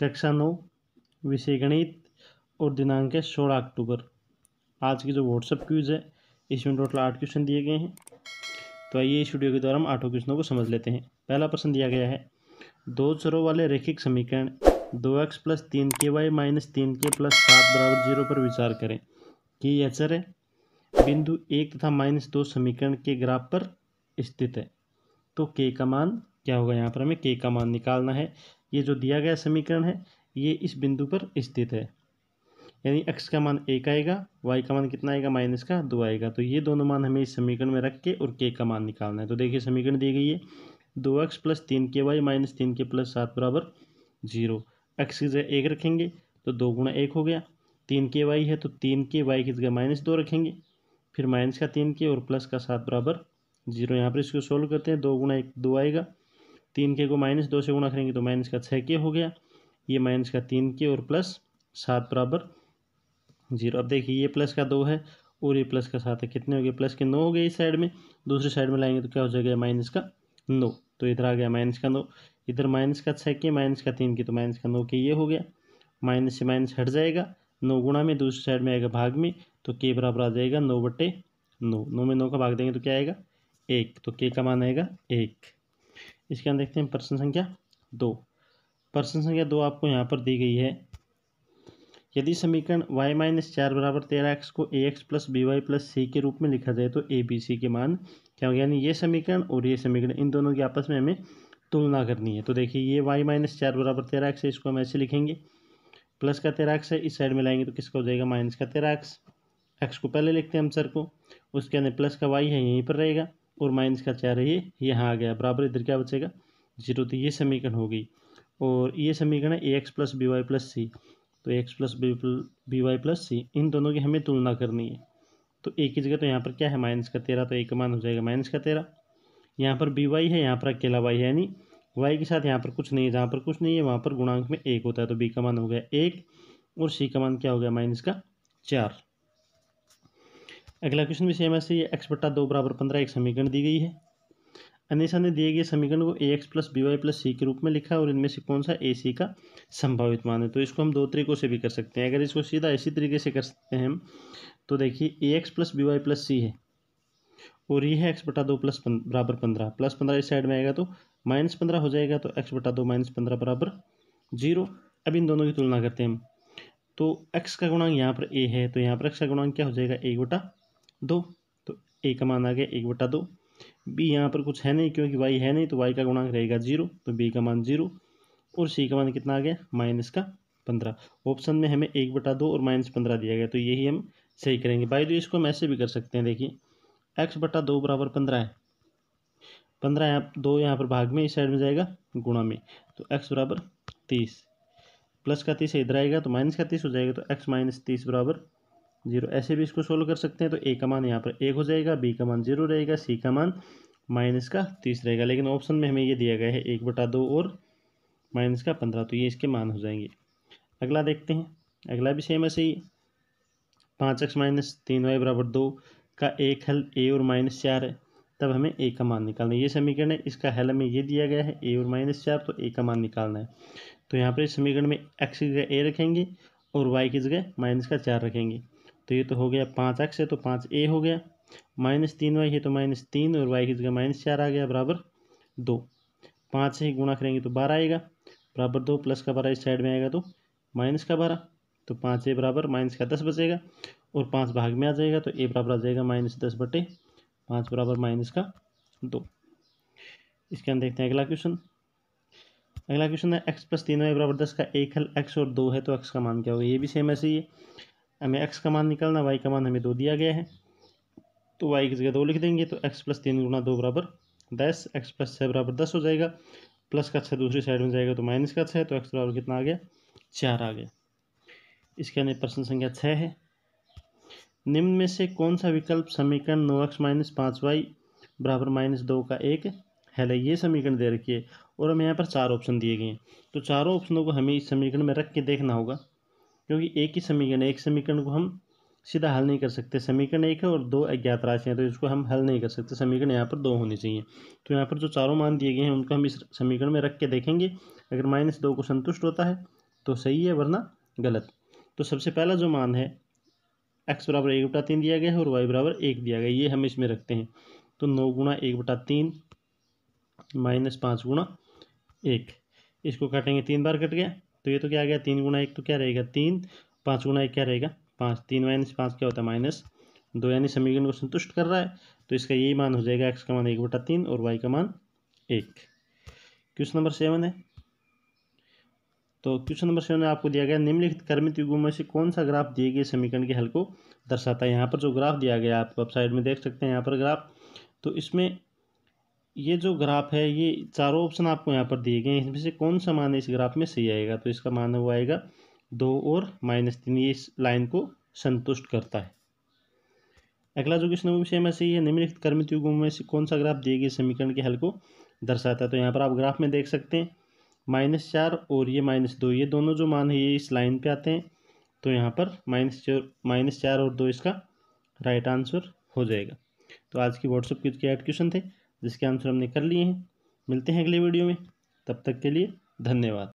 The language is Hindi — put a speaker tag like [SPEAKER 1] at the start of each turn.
[SPEAKER 1] कक्षा नौ विषय गणित और दिनांक है सोलह अक्टूबर आज की जो व्हाट्सअप क्यूज़ है इसमें टोटल आठ क्वेश्चन दिए गए हैं तो आइए इस वीडियो के द्वारा हम आठों क्वेश्चनों को समझ लेते हैं पहला प्रश्न दिया गया है दो चरों वाले रेखिक समीकरण दो एक्स प्लस तीन के वाई माइनस तीन के प्लस सात बराबर जीरो पर विचार करें कि यह चर है बिंदु एक तथा माइनस दो समीकरण के ग्राफ पर स्थित है तो के का मान क्या होगा यहाँ पर हमें के का मान निकालना है ये जो दिया गया समीकरण है ये इस बिंदु पर स्थित है यानी एक्स का मान एक आएगा वाई का मान कितना आएगा माइनस का दो आएगा तो ये दोनों मान हमें इस समीकरण में रख के और के का मान निकालना है तो देखिए समीकरण दी गई है दो एक्स प्लस तीन के वाई माइनस तीन के प्लस सात बराबर जीरो एक्स की जगह एक रखेंगे तो दो गुणा एक हो गया तीन के वाई है तो तीन के वाई की जगह माइनस दो रखेंगे फिर माइनस का तीन के और प्लस का सात बराबर जीरो यहाँ पर इसको सोल्व करते हैं दो गुणा एक दो आएगा तीन के को माइनस दो से गुणा करेंगे तो माइनस का छः के हो गया ये माइनस का तीन के और प्लस सात बराबर जीरो अब देखिए ये प्लस का दो है और ये प्लस का सात है कितने हो गए प्लस के नौ हो गए इस साइड में दूसरी साइड में लाएंगे तो क्या हो जाएगा माइनस का नौ तो इधर आ गया माइनस का नौ इधर माइनस का छः के माइनस का तीन के तो माइनस का नौ के ये हो गया माइनस से माइनस हट जाएगा नौ गुणा में दूसरी साइड में आएगा भाग में तो के बराबर आ जाएगा नौ बटे नौ नौ में नौ का भाग देंगे तो क्या आएगा एक तो के का मान आएगा एक इसके अंदर देखते हैं प्रश्न संख्या दो प्रश्न संख्या दो आपको यहाँ पर दी गई है यदि समीकरण y माइनस चार बराबर तेरह एक्स को A X plus B Y plus C के रूप में लिखा जाए तो ए बी सी के मान क्या होंगे यानी ये समीकरण और ये समीकरण इन दोनों की आपस में हमें तुलना करनी है तो देखिए ये y माइनस चार बराबर तेरह एक्स है इसको हम ऐसे लिखेंगे प्लस का तेरह एक्स है इस साइड में लाएंगे तो किसका हो जाएगा माइनस का तेरह एक्स एक्स को पहले लिखते हैं हम सर को उसके अंदर प्लस का वाई है यहीं पर रहेगा और माइनस का चार है ये यहाँ आ गया बराबर इधर क्या बचेगा जीरो तो ये समीकरण हो गई और ये समीकरण है A X plus B Y plus C तो X plus B B Y plus C इन दोनों की हमें तुलना करनी है तो एक की जगह तो यहाँ पर क्या है माइनस का तेरह तो एक का मान हो जाएगा माइनस का तेरह यहाँ पर बी वाई है यहाँ पर अकेला वाई है यानी वाई के साथ यहाँ पर कुछ नहीं है जहाँ पर कुछ नहीं है वहाँ पर गुणांक में एक होता है तो बी का मान हो गया एक और सी का मान क्या हो गया माइनस का चार अगला क्वेश्चन भी सेम ऐसे ही एक्स बट्टा दो बराबर पंद्रह एक समीकरण दी गई है अनिशा ने दिए गए समीकरण को A X plus B Y plus C के रूप में लिखा है और इनमें से कौन सा ए सी का संभावित मान है तो इसको हम दो तरीकों से भी कर सकते हैं अगर इसको सीधा इसी तरीके से कर सकते हैं हम तो देखिए A X plus B Y plus C है और ये है एक्स बटा दो प्लस बराबर पंद्रह प्लस पंद्रह इस साइड में आएगा तो माइनस पंद्रह हो जाएगा तो एक्स बटा दो माइनस पंद्रह बराबर जीरो अब इन दोनों की तुलना करते हैं हम तो एक्स का गुणांक यहाँ पर ए है तो यहाँ पर एक्स का गुणांक क्या हो जाएगा एक बटा दो तो ए का मान आ गया एक बटा दो बी यहाँ पर कुछ है नहीं क्योंकि वाई है नहीं तो वाई का गुणांक रहेगा जीरो तो बी का मान जीरो और सी का मान कितना आ गया माइनस का पंद्रह ऑप्शन में हमें एक बटा दो और माइनस पंद्रह दिया गया तो यही हम सही करेंगे बाई दो इसको हम ऐसे भी कर सकते हैं देखिए एक्स बटा दो बराबर पंद्रह है पंद्रह यहाँ दो यहाँ पर भाग में इस साइड में जाएगा गुणा में तो एक्स बराबर तीस प्लस का तीस इधर आएगा तो माइनस का तीस हो जाएगा तो एक्स माइनस तीस बराबर जीरो ऐसे भी इसको सोल्व कर सकते हैं तो ए का मान यहाँ पर एक हो जाएगा बी का मान जीरो रहेगा सी का मान माइनस का तीस रहेगा लेकिन ऑप्शन में हमें ये दिया गया है एक बटा दो और माइनस का पंद्रह तो ये इसके मान हो जाएंगे अगला देखते हैं अगला भी सेम ऐसे ही पाँच एक्स माइनस तीन वाई बराबर दो का एक हल ए और माइनस चार है तब हमें ए का मान निकालना है ये समीकरण है इसका हल हमें ये दिया गया है ए और माइनस चार तो ए का मान निकालना है तो यहाँ पर इस समीकरण में एक्स की जगह ए रखेंगे और वाई की जगह माइनस का चार रखेंगे तो ये तो हो गया पाँच एक्स है तो पाँच ए हो गया माइनस तीन वाई है तो माइनस तीन और वाई की जगह माइनस चार आ गया बराबर दो पाँच से ही गुणा करेंगे तो बारह आएगा बराबर दो प्लस का बारह इस साइड में आएगा तो माइनस का बारह तो पाँच ए बराबर माइनस का दस बचेगा और पाँच भाग में आ जाएगा तो ए बराबर आ जाएगा माइनस दस बटे पाँच बराबर माइनस का दो इसके अंदर देखते हैं अगला क्वेश्चन अगला क्वेश्चन है एक्स प्लस तीन वाई बराबर दस का एक हल एक्स और दो है तो एक्स का मान क्या होगा ये भी सेम ऐसे ही है हमें एक्स का मान निकालना वाई का मान हमें दो दिया गया है तो वाई की जगह दो लिख देंगे तो एक्स प्लस तीन गुना दो बराबर दस एक्स प्लस छः बराबर दस हो जाएगा प्लस का छः दूसरी साइड में जाएगा तो माइनस का छः तो एक्स बराबर कितना आ गया चार आ गया इसके अंदर प्रश्न संख्या छः है निम्न में से कौन सा विकल्प समीकरण नौ एक्स माइनस पाँच वाई बराबर माइनस दो का एक है ये समीकरण दे रखिए और हमें यहाँ पर चार ऑप्शन दिए गए हैं तो चारों ऑप्शनों को हमें इस समीकरण में रख के देखना होगा क्योंकि एक ही समीकरण एक समीकरण को हम सीधा हल नहीं कर सकते समीकरण एक है और दो अज्ञात राशि हैं तो इसको हम हल नहीं कर सकते समीकरण यहाँ पर दो होने चाहिए तो यहाँ पर जो चारों मान दिए गए हैं उनको हम इस समीकरण में रख के देखेंगे अगर माइनस दो को संतुष्ट होता है तो सही है वरना गलत तो सबसे पहला जो मान है एक्स बराबर एक बटा तीन दिया गया है और वाई बराबर एक दिया गया ये हम इसमें रखते हैं तो नौ गुणा एक बटा तीन माइनस पाँच गुणा एक इसको काटेंगे तीन बार कट गया तो ये तो क्या आ गया तीन गुना एक तो क्या रहेगा तीन पाँच गुना एक क्या रहेगा पाँच तीन माइनस पाँच क्या होता है माइनस दो यानी समीकरण को संतुष्ट कर रहा है तो इसका यही मान हो जाएगा एक्स का मान एक बटा तीन और वाई का मान एक क्वेश्चन नंबर सेवन है तो क्वेश्चन नंबर सेवन में आपको दिया गया निम्नलिखित कर्मित युगों में से कौन सा ग्राफ दिए गए समीकरण के हल को दर्शाता है यहाँ पर जो ग्राफ दिया गया आप वेबसाइट में देख सकते हैं यहाँ पर ग्राफ तो इसमें ये जो ग्राफ है ये चारों ऑप्शन आपको यहाँ पर दिए गए हैं इसमें से कौन सा मान इस ग्राफ में सही आएगा तो इसका मान वो आएगा दो और माइनस तीन ये इस लाइन को संतुष्ट करता है अगला जो क्वेश्चन विषय में सही है निम्नलिखित कर्मित युगों में से कौन सा ग्राफ दिए गए समीकरण के हल को दर्शाता है तो यहाँ पर आप ग्राफ में देख सकते हैं माइनस चार और ये माइनस दो ये दोनों जो मान है ये इस लाइन पे आते हैं तो यहाँ पर माइनस चार माइनस चार और दो इसका राइट आंसर हो जाएगा तो आज की व्हाट्सअप के एड क्वेश्चन थे जिसके आंसर हमने कर लिए हैं मिलते हैं अगले वीडियो में तब तक के लिए धन्यवाद